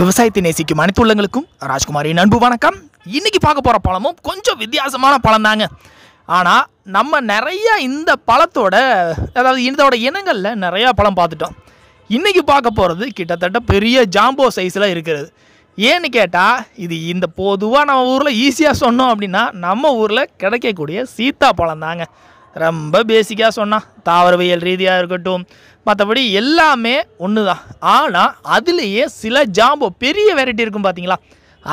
விவசாயத்தை நேசிக்கும் அனைத்து உள்ளங்களுக்கும் ராஜ்குமாரி அன்பு வணக்கம் இன்றைக்கி பார்க்க போகிற பழமும் கொஞ்சம் வித்தியாசமான பழம் தாங்க ஆனால் நம்ம நிறையா இந்த பழத்தோட அதாவது இந்தோட இனங்களில் நிறையா பழம் பார்த்துட்டோம் இன்றைக்கி பார்க்க போகிறது கிட்டத்தட்ட பெரிய ஜாம்போ சைஸில் இருக்கிறது ஏன்னு கேட்டால் இது இந்த பொதுவாக நம்ம ஊரில் ஈஸியாக சொன்னோம் அப்படின்னா நம்ம ஊரில் கிடைக்கக்கூடிய சீத்தா பழம் தாங்க ரொம்ப பேசிக்காக சொன்னால் தாவரவியல் ரீதியாக இருக்கட்டும் மற்றபடி எல்லாமே ஒன்று தான் ஆனால் அதுலேயே சில ஜாம்போ பெரிய வெரைட்டி இருக்கும் பார்த்தீங்களா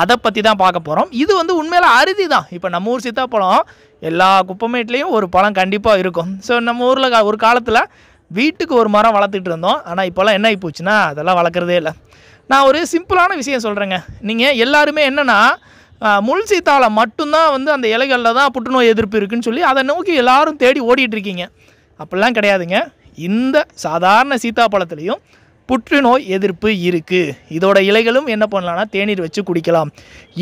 அதை பற்றி தான் பார்க்க போகிறோம் இது வந்து உண்மையில் அறுதி தான் இப்போ நம்ம ஊர் பழம் எல்லா குப்பமேட்லேயும் ஒரு பழம் கண்டிப்பாக இருக்கும் ஸோ நம்ம ஊரில் ஒரு காலத்தில் வீட்டுக்கு ஒரு மரம் வளர்த்துட்டு இருந்தோம் ஆனால் இப்போல்லாம் என்ன ஆகி போச்சுன்னா அதெல்லாம் வளர்க்குறதே இல்லை நான் ஒரு சிம்பிளான விஷயம் சொல்கிறேங்க நீங்கள் எல்லாருமே என்னென்னா சீத்தாவில் மட்டும்தான் வந்து அந்த இலைகளில் தான் புற்றுநோய் எதிர்ப்பு இருக்குதுன்னு சொல்லி அதை நோக்கி எல்லோரும் தேடி ஓடிட்டுருக்கீங்க அப்படிலாம் கிடையாதுங்க இந்த சாதாரண சீத்தாப்பழத்துலேயும் புற்றுநோய் எதிர்ப்பு இருக்குது இதோட இலைகளும் என்ன பண்ணலான்னா தேநீர் வச்சு குடிக்கலாம்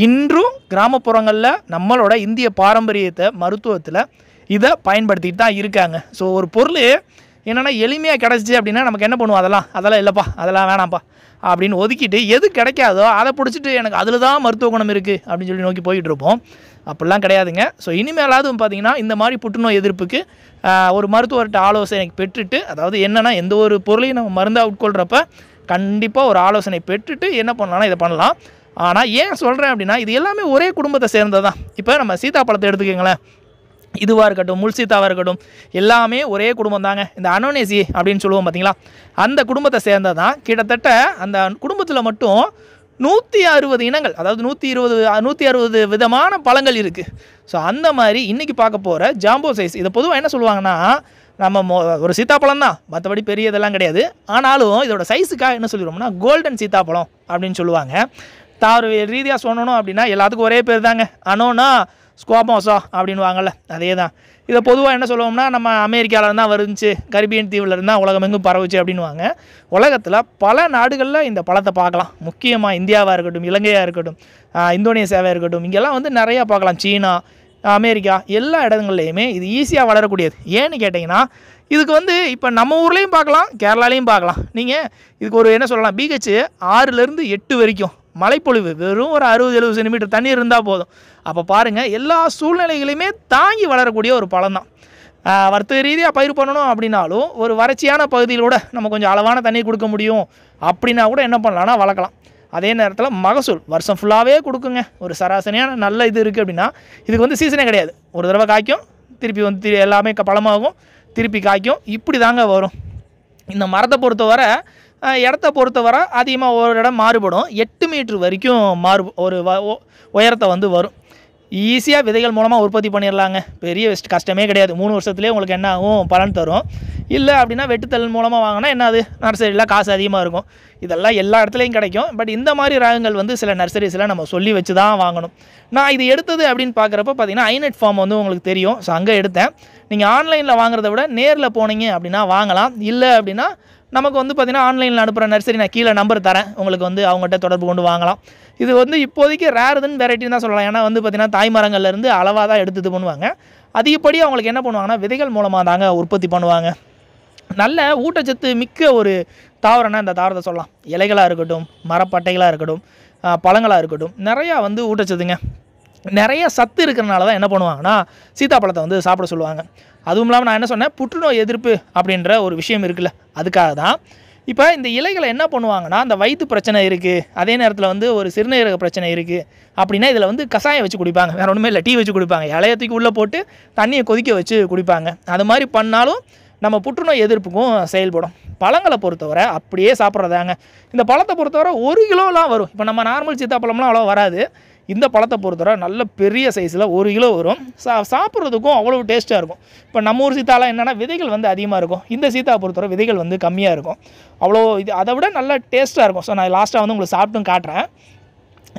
இன்றும் கிராமப்புறங்களில் நம்மளோட இந்திய பாரம்பரியத்தை மருத்துவத்தில் இதை பயன்படுத்திட்டு தான் இருக்காங்க ஸோ ஒரு பொருள் என்னென்னா எளிமையாக கிடச்சிச்சு அப்படின்னா நமக்கு என்ன பண்ணுவோம் அதெல்லாம் அதெல்லாம் இல்லைப்பா அதெல்லாம் வேணாம்ப்பா அப்படின்னு ஒதுக்கிட்டு எது கிடைக்காதோ அதை பிடிச்சிட்டு எனக்கு அதில் தான் மருத்துவ குணம் இருக்குது அப்படின்னு சொல்லி நோக்கி போயிட்டு இருப்போம் அப்படிலாம் கிடையாதுங்க ஸோ இனிமேலாவது பார்த்திங்கன்னா இந்த மாதிரி புற்றுநோய் எதிர்ப்புக்கு ஒரு மருத்துவர்கிட்ட ஆலோசனை பெற்றுட்டு அதாவது என்னென்னா எந்த ஒரு பொருளையும் நம்ம மருந்தாக உட்கொள்கிறப்ப கண்டிப்பாக ஒரு ஆலோசனை பெற்றுட்டு என்ன பண்ணலாம்னா இதை பண்ணலாம் ஆனால் ஏன் சொல்கிறேன் அப்படின்னா இது எல்லாமே ஒரே குடும்பத்தை சேர்ந்தது தான் இப்போ நம்ம சீதாப்பழத்தை எடுத்துக்கோங்களேன் இதுவாக இருக்கட்டும் முல்சித்தாவாக இருக்கட்டும் எல்லாமே ஒரே குடும்பம் தாங்க இந்த அனோனேசி அப்படின்னு சொல்லுவோம் பார்த்தீங்களா அந்த குடும்பத்தை சேர்ந்தது தான் கிட்டத்தட்ட அந்த குடும்பத்தில் மட்டும் நூற்றி அறுபது இனங்கள் அதாவது நூற்றி இருபது நூற்றி அறுபது விதமான பழங்கள் இருக்குது ஸோ அந்த மாதிரி இன்றைக்கி பார்க்க போகிற ஜாம்போ சைஸ் இதை பொதுவாக என்ன சொல்லுவாங்கன்னா நம்ம ஒரு சீத்தாப்பழம் தான் மற்றபடி பெரிய இதெல்லாம் கிடையாது ஆனாலும் இதோட சைஸுக்காக என்ன சொல்லிடுவோம்னா கோல்டன் சீத்தாப்பழம் அப்படின்னு சொல்லுவாங்க தாவர ரீதியாக சொன்னணும் அப்படின்னா எல்லாத்துக்கும் ஒரே பேர் தாங்க அனோன்னா அப்படின்னு அப்படின்வாங்கல்ல அதே தான் இதை பொதுவாக என்ன சொல்லுவோம்னா நம்ம அமெரிக்காவில் இருந்தால் வருந்துச்சு கரிபியன் தீவில் இருந்தால் உலகமெங்கும் பரவுச்சு அப்படின்வாங்க உலகத்தில் பல நாடுகளில் இந்த பழத்தை பார்க்கலாம் முக்கியமாக இந்தியாவாக இருக்கட்டும் இலங்கையாக இருக்கட்டும் இந்தோனேசியாவாக இருக்கட்டும் இங்கெல்லாம் வந்து நிறையா பார்க்கலாம் சீனா அமெரிக்கா எல்லா இடங்கள்லையுமே இது ஈஸியாக வளரக்கூடியது ஏன்னு கேட்டிங்கன்னா இதுக்கு வந்து இப்போ நம்ம ஊர்லேயும் பார்க்கலாம் கேரளாலேயும் பார்க்கலாம் நீங்கள் இதுக்கு ஒரு என்ன சொல்லலாம் பிஹெச் ஆறுலேருந்து எட்டு வரைக்கும் மழைப்பொழிவு வெறும் ஒரு அறுபது எழுபது சென்டிமீட்டர் தண்ணி இருந்தால் போதும் அப்போ பாருங்கள் எல்லா சூழ்நிலைகளையுமே தாங்கி வளரக்கூடிய ஒரு பழம் தான் வர்த்தக ரீதியாக பயிர் பண்ணணும் அப்படின்னாலும் ஒரு வறட்சியான பகுதியிலோட நம்ம கொஞ்சம் அளவான தண்ணி கொடுக்க முடியும் அப்படின்னா கூட என்ன பண்ணலாம்னா வளர்க்கலாம் அதே நேரத்தில் மகசூல் வருஷம் ஃபுல்லாகவே கொடுக்குங்க ஒரு சராசரியான நல்ல இது இருக்குது அப்படின்னா இதுக்கு வந்து சீசனே கிடையாது ஒரு தடவை காய்க்கும் திருப்பி வந்து திரு எல்லாமே பழமாகும் திருப்பி காய்க்கும் இப்படி தாங்க வரும் இந்த மரத்தை பொறுத்தவரை இடத்த பொறுத்தவரை அதிகமாக ஒரு இடம் மாறுபடும் எட்டு மீட்ரு வரைக்கும் மாறு ஒரு உயரத்தை வந்து வரும் ஈஸியாக விதைகள் மூலமாக உற்பத்தி பண்ணிடலாங்க பெரிய வெஸ்ட் கஷ்டமே கிடையாது மூணு வருஷத்துலேயே உங்களுக்கு என்ன ஆகும் பலன் தரும் இல்லை அப்படின்னா வெட்டுத்தல் மூலமாக வாங்கினா என்ன அது நர்சரியில் காசு அதிகமாக இருக்கும் இதெல்லாம் எல்லா இடத்துலையும் கிடைக்கும் பட் இந்த மாதிரி ராகங்கள் வந்து சில நர்சரிஸில் நம்ம சொல்லி வச்சு தான் வாங்கணும் நான் இது எடுத்தது அப்படின்னு பார்க்குறப்ப பார்த்தீங்கன்னா ஐநெட் ஃபார்ம் வந்து உங்களுக்கு தெரியும் ஸோ அங்கே எடுத்தேன் நீங்கள் ஆன்லைனில் வாங்குறத விட நேரில் போனீங்க அப்படின்னா வாங்கலாம் இல்லை அப்படின்னா நமக்கு வந்து பார்த்திங்கன்னா ஆன்லைனில் அனுப்புகிற நர்சரி நான் கீழே நம்பர் தரேன் உங்களுக்கு வந்து அவங்ககிட்ட தொடர்பு கொண்டு வாங்கலாம் இது வந்து இப்போதைக்கு ரேருதுன்னு வெரைட்டின்னு தான் சொல்லலாம் ஏன்னா வந்து பார்த்திங்கன்னா தாய்மரங்கள்லேருந்து அளவாக தான் எடுத்து இது பண்ணுவாங்க அதிகப்படி அவங்களுக்கு என்ன பண்ணுவாங்கன்னா விதைகள் மூலமாக தாங்க உற்பத்தி பண்ணுவாங்க நல்ல ஊட்டச்சத்து மிக்க ஒரு தாவரம்னா இந்த தாவரத்தை சொல்லலாம் இலைகளாக இருக்கட்டும் மரப்பட்டைகளாக இருக்கட்டும் பழங்களாக இருக்கட்டும் நிறையா வந்து ஊட்டச்சத்துங்க நிறைய சத்து இருக்கிறனால தான் என்ன பண்ணுவாங்கன்னா சீத்தாப்பழத்தை வந்து சாப்பிட சொல்லுவாங்க அதுவும் இல்லாமல் நான் என்ன சொன்னேன் புற்றுநோய் எதிர்ப்பு அப்படின்ற ஒரு விஷயம் இருக்குல்ல அதுக்காக தான் இப்போ இந்த இலைகளை என்ன பண்ணுவாங்கன்னா அந்த வயிற்று பிரச்சனை இருக்குது அதே நேரத்தில் வந்து ஒரு சிறுநீரக பிரச்சனை இருக்குது அப்படின்னா இதில் வந்து கஷாயம் வச்சு குடிப்பாங்க வேறு ஒன்றுமே இல்லை டீ வச்சு குடிப்பாங்க இலையத்துக்கு உள்ளே போட்டு தண்ணியை கொதிக்க வச்சு குடிப்பாங்க அது மாதிரி பண்ணாலும் நம்ம புற்றுநோய் எதிர்ப்புக்கும் செயல்படும் பழங்களை பொறுத்தவரை அப்படியே சாப்பிட்றதாங்க இந்த பழத்தை பொறுத்தவரை ஒரு கிலோலாம் வரும் இப்போ நம்ம நார்மல் சீத்தாப்பழம்லாம் அவ்வளோ வராது இந்த பழத்தை பொறுத்தவரை நல்ல பெரிய சைஸில் ஒரு கிலோ வரும் சா சாப்பிட்றதுக்கும் அவ்வளோ டேஸ்ட்டாக இருக்கும் இப்போ நம்ம ஊர் சீத்தாலாம் என்னென்னா விதைகள் வந்து அதிகமாக இருக்கும் இந்த சீத்தா பொறுத்தவரை விதைகள் வந்து கம்மியாக இருக்கும் அவ்வளோ இது அதை விட நல்லா டேஸ்ட்டாக இருக்கும் ஸோ நான் லாஸ்ட்டாக வந்து உங்களுக்கு சாப்பிட்டும் காட்டுறேன்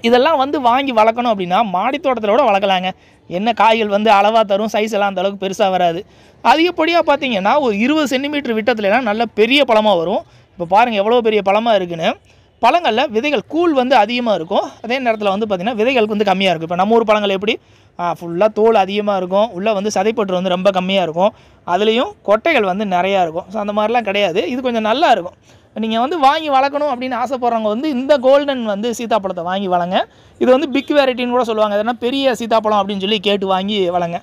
இதெல்லாம் வந்து வாங்கி வளர்க்கணும் அப்படின்னா மாடி தோட்டத்தில் கூட வளர்க்கலாங்க என்ன காய்கள் வந்து அளவாக தரும் சைஸ் எல்லாம் அந்தளவுக்கு பெருசாக வராது அதிகப்படியாக பார்த்தீங்கன்னா ஒரு இருபது சென்டிமீட்டர் விட்டத்துலலாம் நல்ல பெரிய பழமாக வரும் இப்போ பாருங்கள் எவ்வளோ பெரிய பழமாக இருக்குன்னு பழங்களில் விதைகள் கூழ் வந்து அதிகமாக இருக்கும் அதே நேரத்தில் வந்து பார்த்திங்கன்னா விதைகளுக்கு வந்து கம்மியாக இருக்கும் இப்போ நம்ம ஊர் பழங்கள் எப்படி ஃபுல்லாக தோல் அதிகமாக இருக்கும் உள்ளே வந்து சதைப்பற்று வந்து ரொம்ப கம்மியாக இருக்கும் அதுலேயும் கொட்டைகள் வந்து நிறையா இருக்கும் ஸோ அந்த மாதிரிலாம் கிடையாது இது கொஞ்சம் நல்லா இருக்கும் நீங்கள் வந்து வாங்கி வளர்க்கணும் அப்படின்னு ஆசைப்பட்றவங்க வந்து இந்த கோல்டன் வந்து சீத்தாப்பழத்தை வாங்கி வளங்க இது வந்து பிக் வெரைட்டின்னு கூட சொல்லுவாங்க அதனால் பெரிய சீத்தாப்பழம் அப்படின்னு சொல்லி கேட்டு வாங்கி வளங்க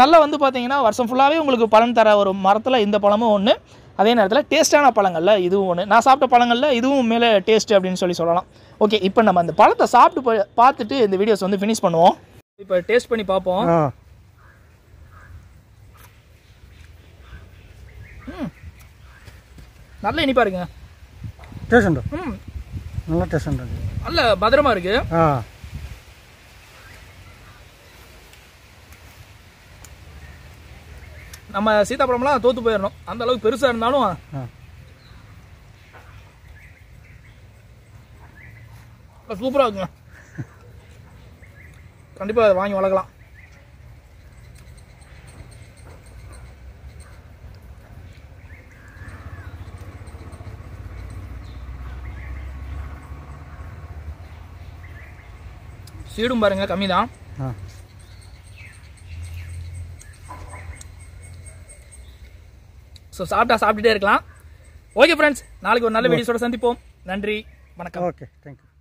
நல்லா வந்து பார்த்தீங்கன்னா வருஷம் ஃபுல்லாகவே உங்களுக்கு பலன் தர ஒரு மரத்தில் இந்த பழமும் ஒன்று அதே நேரத்தில் டேஸ்ட்டான பழங்களில் இதுவும் ஒன்று நான் சாப்பிட்ட பழங்களில் இதுவும் மேலே டேஸ்ட்டு அப்படின்னு சொல்லி சொல்லலாம் ஓகே இப்போ நம்ம அந்த பழத்தை சாப்பிட்டு பார்த்துட்டு இந்த வீடியோஸ் வந்து ஃபினிஷ் பண்ணுவோம் இப்போ டேஸ்ட் பண்ணி பார்ப்போம் நல்ல இனிப்பாக இருக்குங்க டேஸ்ட் ம் நல்லா டேஸ்ட் நல்ல பதரமாக இருக்குது நம்ம சீதாபுரம்லாம் தோத்து போயிடணும் அந்த அளவுக்கு பெருசாக இருந்தாலும் சூப்பராக இருக்குங்க கண்டிப்பாக அதை வாங்கி வளர்க்கலாம் சீடும் பாருங்க கம்மி தான் ஸோ சாப்பிட்டா சாப்பிட்டுட்டே இருக்கலாம் ஓகே ஃப்ரெண்ட்ஸ் நாளைக்கு ஒரு நல்ல வீடியோஸோட சந்திப்போம் நன்றி வணக்கம் ஓகே தேங்க்யூ